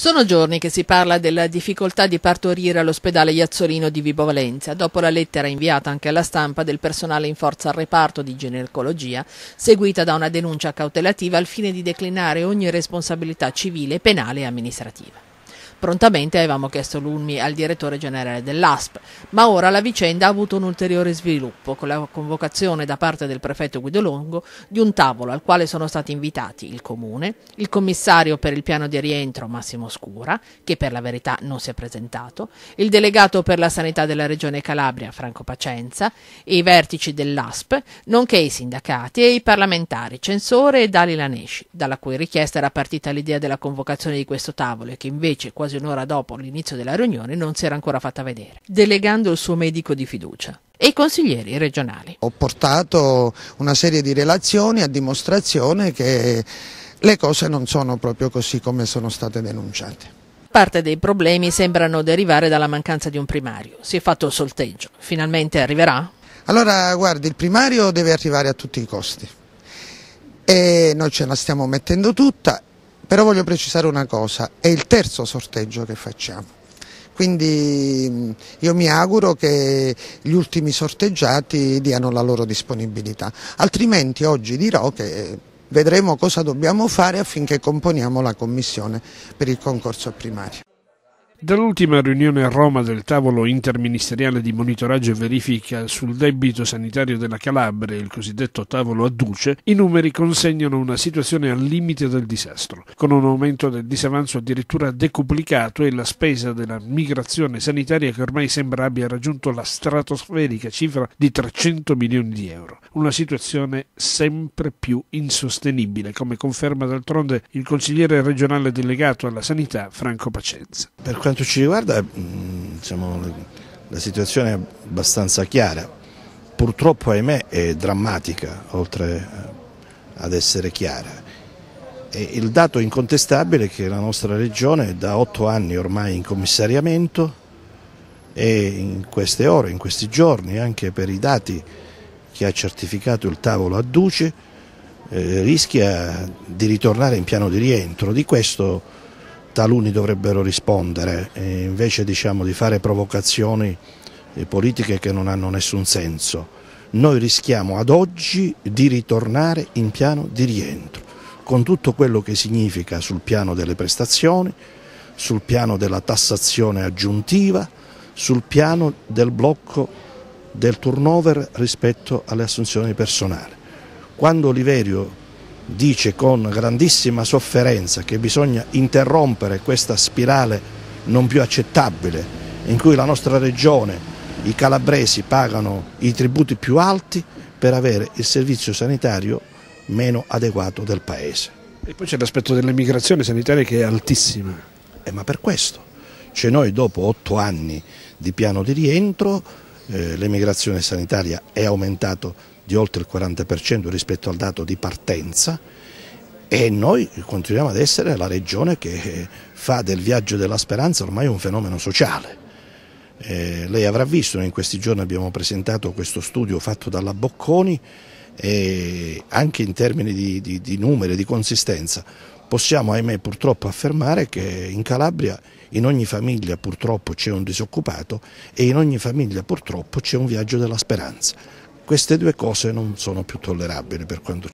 Sono giorni che si parla della difficoltà di partorire all'ospedale Iazzolino di Vibo Valencia, dopo la lettera inviata anche alla stampa del personale in forza al reparto di ginecologia, seguita da una denuncia cautelativa al fine di declinare ogni responsabilità civile, penale e amministrativa. Prontamente avevamo chiesto l'UNMI al direttore generale dell'ASP, ma ora la vicenda ha avuto un ulteriore sviluppo con la convocazione da parte del prefetto Guido Longo di un tavolo al quale sono stati invitati il comune, il commissario per il piano di rientro Massimo Scura, che per la verità non si è presentato, il delegato per la sanità della regione Calabria Franco Pacenza, i vertici dell'ASP, nonché i sindacati e i parlamentari Censore e Dali Lanesci, dalla cui richiesta era partita l'idea della convocazione di questo tavolo e che invece quasi quasi un'ora dopo l'inizio della riunione, non si era ancora fatta vedere, delegando il suo medico di fiducia e i consiglieri regionali. Ho portato una serie di relazioni a dimostrazione che le cose non sono proprio così come sono state denunciate. Parte dei problemi sembrano derivare dalla mancanza di un primario. Si è fatto il solteggio. Finalmente arriverà? Allora, guardi, il primario deve arrivare a tutti i costi. E noi ce la stiamo mettendo tutta però voglio precisare una cosa, è il terzo sorteggio che facciamo. Quindi io mi auguro che gli ultimi sorteggiati diano la loro disponibilità, altrimenti oggi dirò che vedremo cosa dobbiamo fare affinché componiamo la commissione per il concorso primario. Dall'ultima riunione a Roma del tavolo interministeriale di monitoraggio e verifica sul debito sanitario della Calabria, il cosiddetto tavolo adduce, i numeri consegnano una situazione al limite del disastro, con un aumento del disavanzo addirittura decuplicato e la spesa della migrazione sanitaria che ormai sembra abbia raggiunto la stratosferica cifra di 300 milioni di euro. Una situazione sempre più insostenibile, come conferma d'altronde il consigliere regionale delegato alla sanità Franco Pacenza. Per quanto ci riguarda diciamo, la situazione è abbastanza chiara, purtroppo ahimè è drammatica oltre eh, ad essere chiara. E il dato incontestabile è che la nostra regione è da otto anni ormai in commissariamento e in queste ore, in questi giorni, anche per i dati che ha certificato il tavolo a Duce, eh, rischia di ritornare in piano di rientro. Di questo taluni dovrebbero rispondere, invece diciamo, di fare provocazioni eh, politiche che non hanno nessun senso. Noi rischiamo ad oggi di ritornare in piano di rientro, con tutto quello che significa sul piano delle prestazioni, sul piano della tassazione aggiuntiva, sul piano del blocco del turnover rispetto alle assunzioni personali. Quando Oliverio dice con grandissima sofferenza che bisogna interrompere questa spirale non più accettabile in cui la nostra regione, i calabresi pagano i tributi più alti per avere il servizio sanitario meno adeguato del paese. E poi c'è l'aspetto dell'emigrazione sanitaria che è altissima. Eh, ma per questo, cioè noi dopo otto anni di piano di rientro eh, l'emigrazione sanitaria è aumentata di oltre il 40% rispetto al dato di partenza e noi continuiamo ad essere la regione che eh, fa del viaggio della speranza ormai un fenomeno sociale. Eh, lei avrà visto, in questi giorni abbiamo presentato questo studio fatto dalla Bocconi e eh, anche in termini di, di, di numeri, di consistenza, possiamo ahimè purtroppo affermare che in Calabria in ogni famiglia purtroppo c'è un disoccupato e in ogni famiglia purtroppo c'è un viaggio della speranza. Queste due cose non sono più tollerabili per quanto